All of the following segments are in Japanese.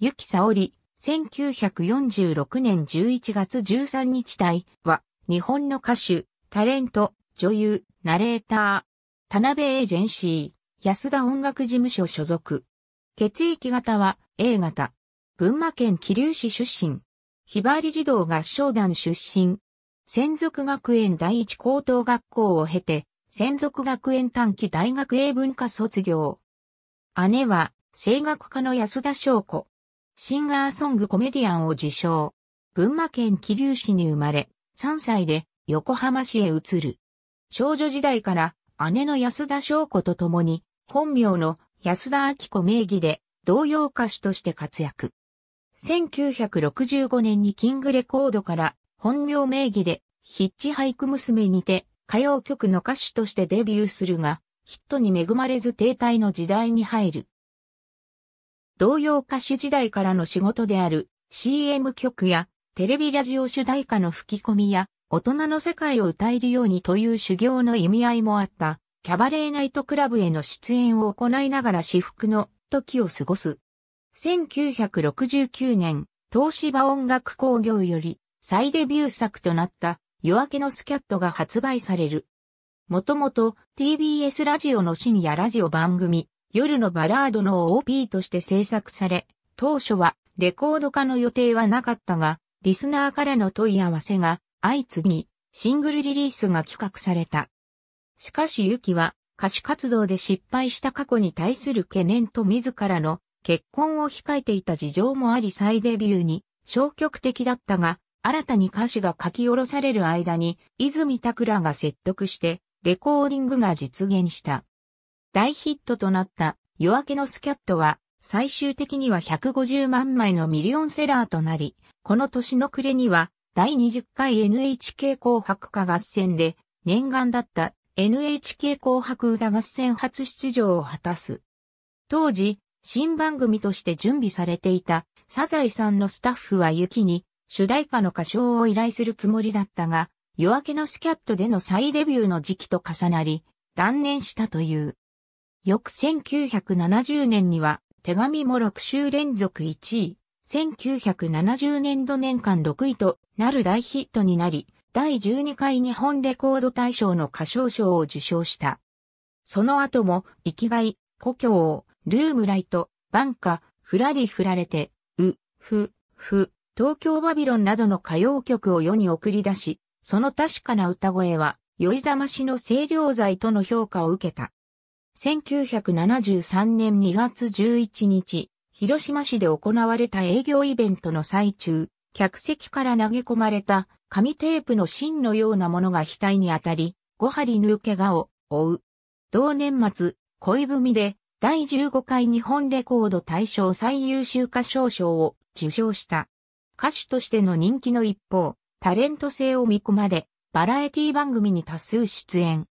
ゆきさおり、1946年11月13日体は、日本の歌手、タレント、女優、ナレーター、田辺エージェンシー、安田音楽事務所所属。血液型は A 型。群馬県桐生市出身。ひばり児童合唱団出身。専属学園第一高等学校を経て、専属学園短期大学英文科卒業。姉は、声楽家の安田翔子。シンガーソングコメディアンを自称。群馬県桐生市に生まれ、3歳で横浜市へ移る。少女時代から姉の安田翔子と共に、本名の安田明子名義で童謡歌手として活躍。1965年にキングレコードから本名名義でヒッチハイク娘にて歌謡曲の歌手としてデビューするが、ヒットに恵まれず停滞の時代に入る。童謡歌手時代からの仕事である CM 曲やテレビラジオ主題歌の吹き込みや大人の世界を歌えるようにという修行の意味合いもあったキャバレーナイトクラブへの出演を行いながら私服の時を過ごす。1969年、東芝音楽工業より再デビュー作となった夜明けのスキャットが発売される。もともと TBS ラジオの深夜ラジオ番組夜のバラードの OP として制作され、当初はレコード化の予定はなかったが、リスナーからの問い合わせが相次ぎ、シングルリリースが企画された。しかしユキは歌手活動で失敗した過去に対する懸念と自らの結婚を控えていた事情もあり再デビューに消極的だったが、新たに歌詞が書き下ろされる間に泉拓らが説得してレコーディングが実現した。大ヒットとなった夜明けのスキャットは最終的には150万枚のミリオンセラーとなり、この年の暮れには第20回 NHK 紅白歌合戦で念願だった NHK 紅白歌合戦初出場を果たす。当時、新番組として準備されていたサザエさんのスタッフは雪に主題歌の歌唱を依頼するつもりだったが、夜明けのスキャットでの再デビューの時期と重なり、断念したという。翌1970年には、手紙も6週連続1位、1970年度年間6位となる大ヒットになり、第12回日本レコード大賞の歌唱賞を受賞した。その後も、生きがい、故郷を、ルームライト、バンカ、ふらりふられて、う、ふ、ふ、東京バビロンなどの歌謡曲を世に送り出し、その確かな歌声は、酔いざましの清涼剤との評価を受けた。1973年2月11日、広島市で行われた営業イベントの最中、客席から投げ込まれた紙テープの芯のようなものが額に当たり、5針縫う怪我を負う。同年末、恋文で第15回日本レコード大賞最優秀歌唱賞を受賞した。歌手としての人気の一方、タレント性を見込まれ、バラエティ番組に多数出演。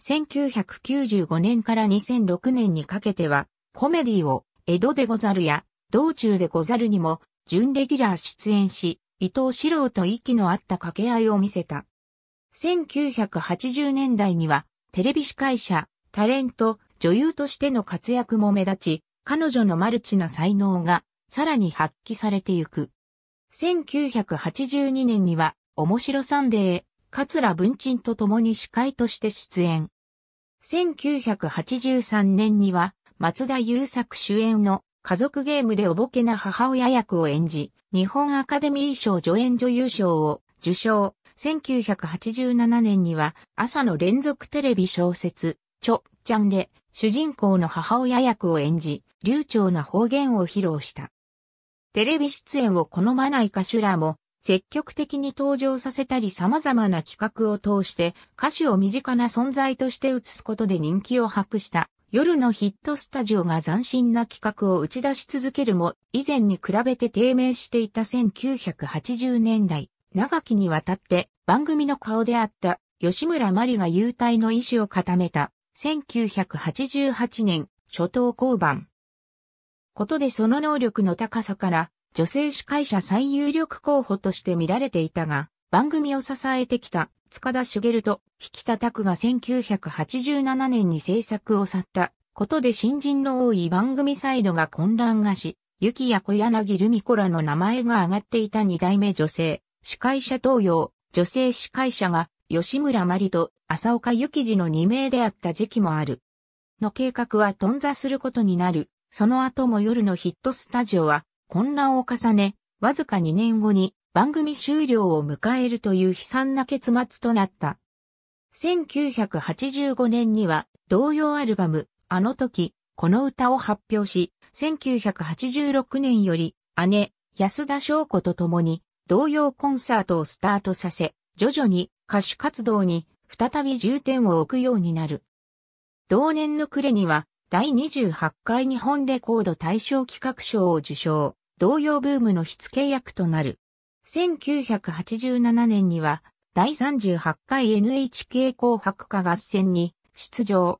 1995年から2006年にかけては、コメディを、江戸でござるや、道中でござるにも、準レギュラー出演し、伊藤四郎と息の合った掛け合いを見せた。1980年代には、テレビ司会者、タレント、女優としての活躍も目立ち、彼女のマルチな才能が、さらに発揮されてゆく。1982年には、面白サンデー、桂文鎮と共に司会として出演。1983年には、松田優作主演の家族ゲームでおぼけな母親役を演じ、日本アカデミー賞助演女優賞を受賞。1987年には朝の連続テレビ小説、ちょ、ちゃんで主人公の母親役を演じ、流暢な方言を披露した。テレビ出演を好まない歌手らも積極的に登場させたり様々な企画を通して歌手を身近な存在として映すことで人気を博した夜のヒットスタジオが斬新な企画を打ち出し続けるも以前に比べて低迷していた1980年代長きにわたって番組の顔であった吉村麻里が優待の意思を固めた1988年初頭交番。ことでその能力の高さから女性司会者最有力候補として見られていたが、番組を支えてきた塚田茂と引田拓が1987年に制作を去ったことで新人の多い番組サイドが混乱がし、雪や小柳ルミ子らの名前が挙がっていた二代目女性、司会者東洋、女性司会者が吉村まりと浅岡幸次の二名であった時期もある。の計画は頓挫することになる。その後も夜のヒットスタジオは混乱を重ね、わずか2年後に番組終了を迎えるという悲惨な結末となった。1985年には同様アルバム、あの時、この歌を発表し、1986年より姉、安田翔子と共に同様コンサートをスタートさせ、徐々に歌手活動に再び重点を置くようになる。同年の暮れには第28回日本レコード大賞企画賞を受賞。同様ブームの火付け役となる。1987年には、第38回 NHK 紅白歌合戦に出場。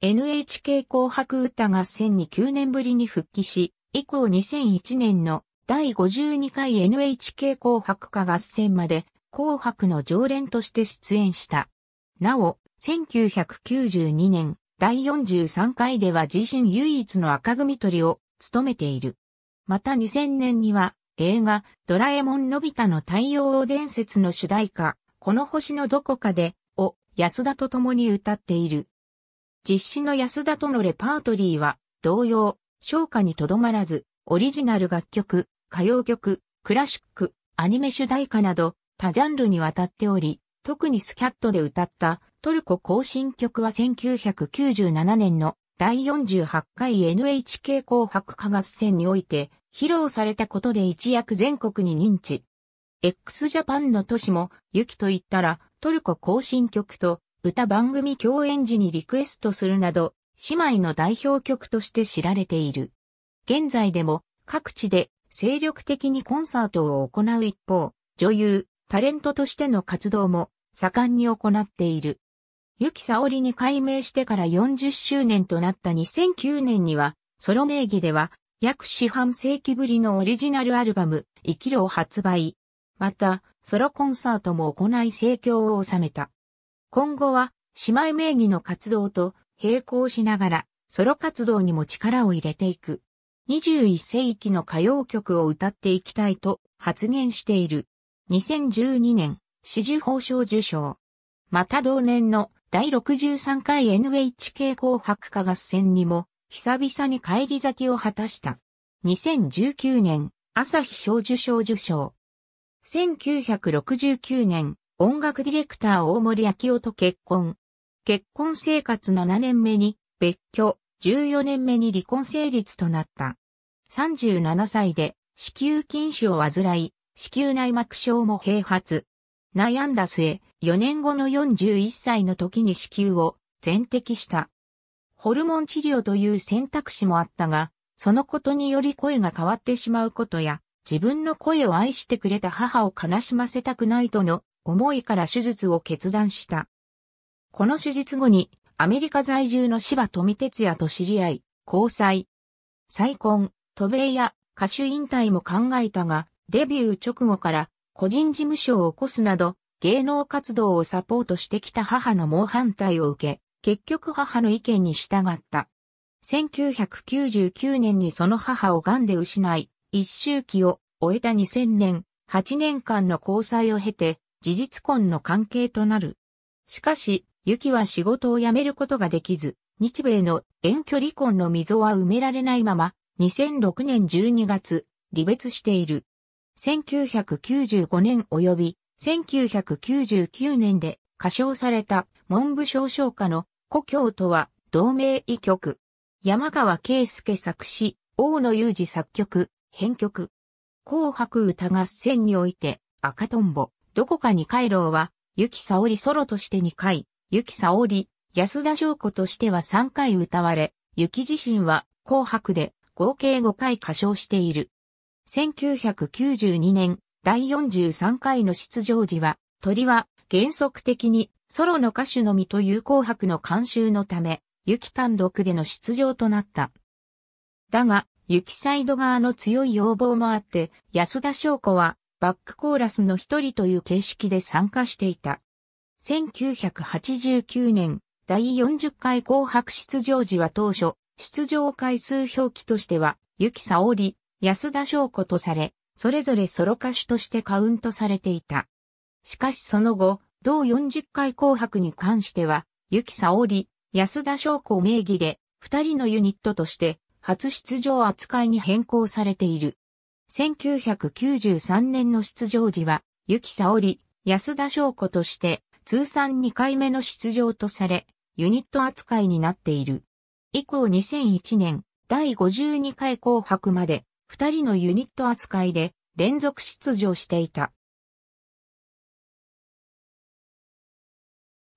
NHK 紅白歌合戦に9年ぶりに復帰し、以降2001年の第52回 NHK 紅白歌合戦まで紅白の常連として出演した。なお、1992年第43回では自身唯一の赤組取りを務めている。また2000年には映画ドラえもんのび太の太陽伝説の主題歌、この星のどこかでを安田と共に歌っている。実施の安田とのレパートリーは同様、昇華にとどまらず、オリジナル楽曲、歌謡曲、クラシック、アニメ主題歌など多ジャンルにわたっており、特にスキャットで歌ったトルコ行進曲は1997年の第48回 NHK 紅白歌合戦において披露されたことで一躍全国に認知。x ジャパンの都市も、ユキと言ったら、トルコ行進曲と、歌番組共演時にリクエストするなど、姉妹の代表曲として知られている。現在でも、各地で、精力的にコンサートを行う一方、女優、タレントとしての活動も、盛んに行っている。ユキサオリに改名してから40周年となった2009年には、ソロ名義では、約四半世紀ぶりのオリジナルアルバム、生きるを発売。また、ソロコンサートも行い盛況を収めた。今後は、姉妹名義の活動と並行しながら、ソロ活動にも力を入れていく。21世紀の歌謡曲を歌っていきたいと発言している。2012年、四重褒章受賞。また同年の第63回 NHK 紅白歌合戦にも久々に帰り咲きを果たした。2019年、朝日賞受賞受賞。1969年、音楽ディレクター大森明夫と結婚。結婚生活7年目に別居、14年目に離婚成立となった。37歳で子宮筋腫を患い、子宮内膜症も併発。悩んだ末、4年後の41歳の時に子宮を全摘した。ホルモン治療という選択肢もあったが、そのことにより声が変わってしまうことや、自分の声を愛してくれた母を悲しませたくないとの思いから手術を決断した。この手術後にアメリカ在住の芝富哲也と知り合い、交際、再婚、渡米や歌手引退も考えたが、デビュー直後から個人事務所を起こすなど、芸能活動をサポートしてきた母の猛反対を受け、結局母の意見に従った。1999年にその母を癌で失い、一周期を終えた2000年、8年間の交際を経て、事実婚の関係となる。しかし、ユキは仕事を辞めることができず、日米の遠距離婚の溝は埋められないまま、2006年12月、離別している。1995年及び1999年で歌唱された文部省唱歌の故郷とは同名異曲。山川圭介作詞、大野雄二作曲、編曲。紅白歌合戦において、赤とんぼ、どこかに回廊は、ゆきさおりソロとして2回、ゆきさおり、安田翔子としては3回歌われ、ゆき自身は紅白で合計5回歌唱している。1992年第43回の出場時は、鳥は原則的にソロの歌手のみという紅白の監修のため、雪単独での出場となった。だが、雪サイド側の強い要望もあって、安田翔子はバックコーラスの一人という形式で参加していた。1989年、第40回紅白出場時は当初、出場回数表記としては、雪沙織、安田翔子とされ、それぞれソロ歌手としてカウントされていた。しかしその後、同40回紅白に関しては、ゆきさおり、安田翔子名義で、二人のユニットとして、初出場扱いに変更されている。1993年の出場時は、ゆきさおり、安田翔子として、通算2回目の出場とされ、ユニット扱いになっている。以降2001年、第52回紅白まで、二人のユニット扱いで、連続出場していた。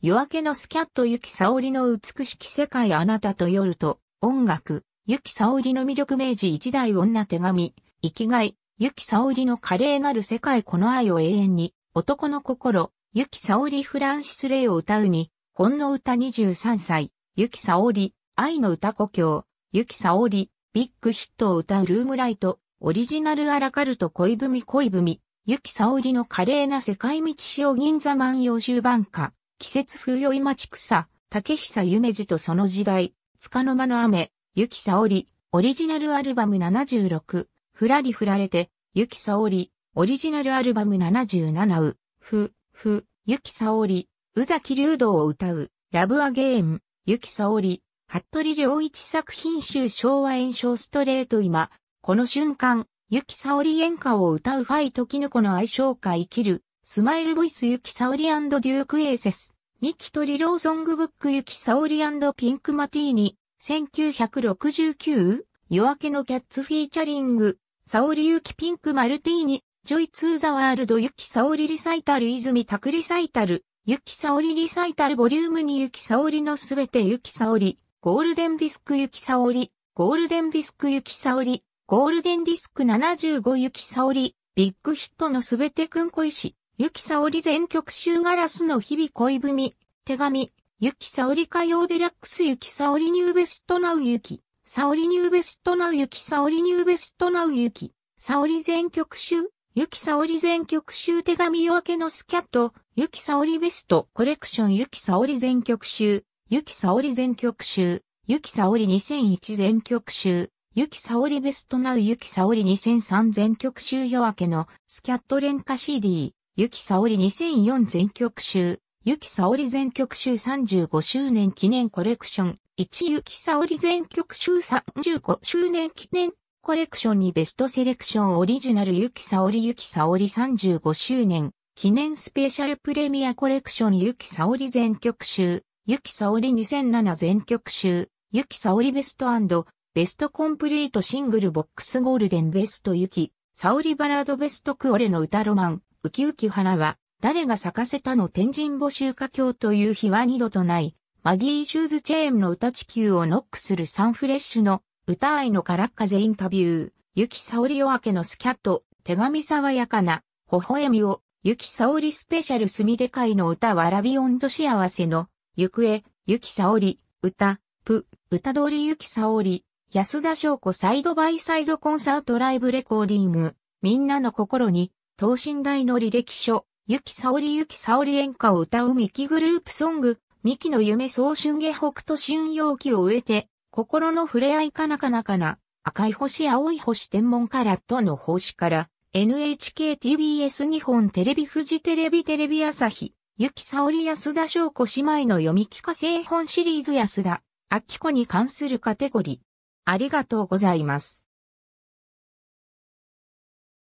夜明けのスキャット雪沙織の美しき世界あなたと夜と音楽、雪沙織の魅力明治一代女手紙、生きがい、雪沙織の華麗なる世界この愛を永遠に、男の心、雪沙織フランシス・レイを歌うに、本の歌23歳、雪沙織、愛の歌故郷、雪沙織、ビッグヒットを歌うルームライト、オリジナルアラカルト恋文恋文、雪沙織の華麗な世界道潮銀座万葉集版歌、季節風よい町草、竹久夢二とその時代、束の間の雨、雪沙さおり、オリジナルアルバム76、ふらりふられて、雪沙さおり、オリジナルアルバム77う、ふ、ふ、雪沙さおり、宇崎流動を歌う、ラブアゲーン、雪きさおり、服部良一作品集昭和炎症ストレート今、この瞬間、雪沙さおり演歌を歌うファイトキヌコの愛称か生きる、スマイルボイスユキサオリデュークエーセス、ミキトリローソングブックユキサオリピンクマティーニ、1969、夜明けのキャッツフィーチャリング、サオリユキピンクマルティーニ、ジョイツーザワールドユキサオリリサイタル泉拓リサイタル、ユキサオリリサイタルボリュームにユキサオリのすべてユキサオリ、ゴールデンディスクユキサオリ、ゴールデンディスクユキサオリ、ゴールデンディスク75ユキサオリ、ビッグヒットのすべてくんこし。ゆきさおり全曲集ガラスの日々恋文、手紙、ゆきさおり歌謡デラックスゆきさおりニューベストナウゆき、さおりニューベストナウゆきさおりニューベストナウゆき、さおり全曲集、ゆきさおり全曲集手紙夜明けのスキャット、ゆきさおりベストコレクションゆきさおり全曲集、ゆきさおり全曲集、ゆきさおり2001全曲集、ゆきさおりベストナウゆきさおり2003全曲集夜明けのスキャット連歌 CD。ゆきさおり2004全曲集、ゆきさおり全曲集35周年記念コレクション、1ゆきさおり全曲集35周年記念コレクションにベストセレクションオリジナルゆきさおりゆきさおり35周年記念スペシャルプレミアコレクションゆきさおり全曲集、ゆきさおり2007全曲集、ゆきさおりベストベストコンプリートシングルボックスゴールデンベストゆき、さおりバラードベストクオレの歌ロマン、ウキウキ花は、誰が咲かせたの天神募集家境という日は二度とない、マギーシューズチェーンの歌地球をノックするサンフレッシュの歌愛のからっ風インタビュー、ゆきさおり夜明けのスキャット、手紙爽やかな、微笑みを、ゆきさおりスペシャルすみれ会の歌わらび音と幸せの、行方、ゆきさおり、歌、ぷ、歌通りゆきさおり、安田翔子サイドバイサイドコンサートライブレコーディング、みんなの心に、等身大の履歴書、ゆきさおりゆきさおり演歌を歌うミキグループソング、ミキの夢総春下北斗春陽期を植えて、心の触れ合いかなかなかな、赤い星青い星天文カラットの星から、NHKTBS 日本テレビ富士テレビテレビ朝日、ゆきさおり安田翔子姉妹の読み聞かせ絵本シリーズ安田、あきこに関するカテゴリー。ありがとうございます。